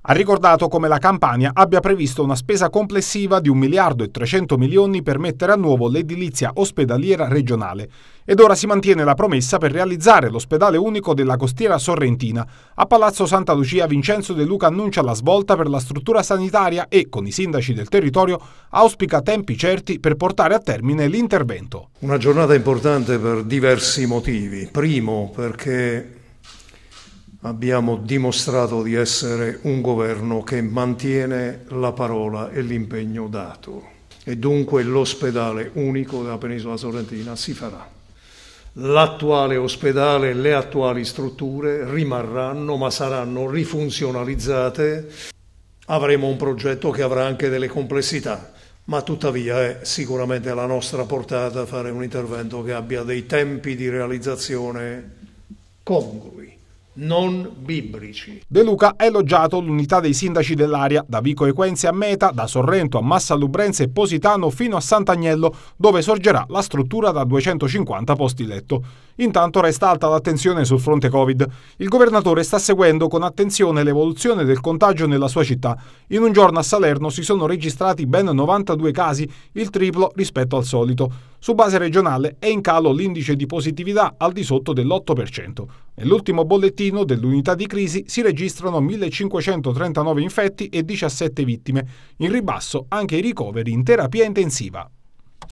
Ha ricordato come la Campania abbia previsto una spesa complessiva di 1 miliardo e 300 milioni per mettere a nuovo l'edilizia ospedaliera regionale ed ora si mantiene la promessa per realizzare l'ospedale unico della costiera sorrentina. A Palazzo Santa Lucia Vincenzo De Luca annuncia la svolta per la struttura sanitaria e, con i sindaci del territorio, auspica tempi certi per portare a termine l'intervento. Una giornata importante per diversi motivi. Primo, perché abbiamo dimostrato di essere un governo che mantiene la parola e l'impegno dato e dunque l'ospedale unico della penisola sorrentina si farà. L'attuale ospedale e le attuali strutture rimarranno ma saranno rifunzionalizzate. Avremo un progetto che avrà anche delle complessità, ma tuttavia è sicuramente alla nostra portata fare un intervento che abbia dei tempi di realizzazione congrui non biblici. De Luca ha elogiato l'unità dei sindaci dell'area, da Vico Equenzi a Meta, da Sorrento a Massa Lubrense e Positano fino a Sant'Agnello, dove sorgerà la struttura da 250 posti letto. Intanto resta alta l'attenzione sul fronte Covid. Il governatore sta seguendo con attenzione l'evoluzione del contagio nella sua città. In un giorno a Salerno si sono registrati ben 92 casi, il triplo rispetto al solito. Su base regionale è in calo l'indice di positività al di sotto dell'8%. Nell'ultimo bollettino dell'unità di crisi si registrano 1539 infetti e 17 vittime. In ribasso anche i ricoveri in terapia intensiva.